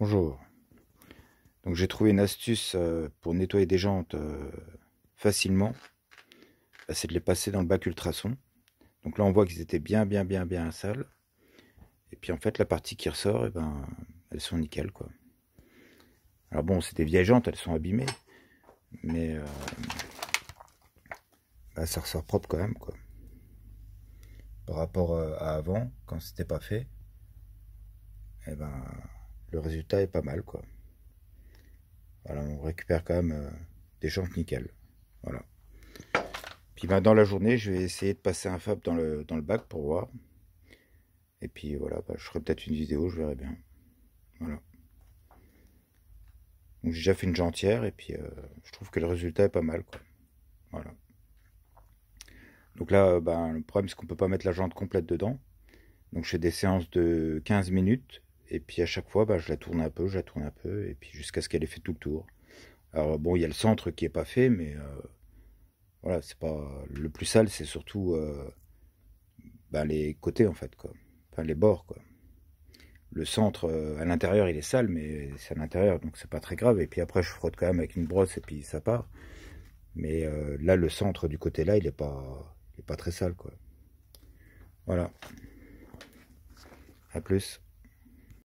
Bonjour. Donc j'ai trouvé une astuce euh, pour nettoyer des jantes euh, facilement. Bah, c'est de les passer dans le bac ultrason. Donc là on voit qu'ils étaient bien bien bien bien sales. Et puis en fait la partie qui ressort, eh ben, elles sont nickel quoi. Alors bon c'est des vieilles jantes, elles sont abîmées. Mais euh, bah, ça ressort propre quand même quoi. Par rapport à avant, quand c'était pas fait, et eh ben le résultat est pas mal quoi. Voilà, on récupère quand même euh, des jantes nickel. Voilà. Puis ben, dans la journée, je vais essayer de passer un fab dans le, dans le bac pour voir. Et puis voilà, bah, je ferai peut-être une vidéo, je verrai bien. Voilà. Donc j'ai déjà fait une jantière et puis euh, je trouve que le résultat est pas mal quoi. Voilà. Donc là, euh, ben, le problème c'est qu'on peut pas mettre la jante complète dedans. Donc je fais des séances de 15 minutes et puis à chaque fois, bah, je la tourne un peu, je la tourne un peu, et puis jusqu'à ce qu'elle ait fait tout le tour. Alors bon, il y a le centre qui est pas fait, mais euh, voilà, c'est pas le plus sale, c'est surtout euh, bah, les côtés en fait, quoi. Enfin les bords, quoi. Le centre euh, à l'intérieur, il est sale, mais c'est à l'intérieur, donc c'est pas très grave. Et puis après, je frotte quand même avec une brosse, et puis ça part. Mais là, le centre du côté là, il n'est pas, pas très sale, quoi. Voilà. À plus.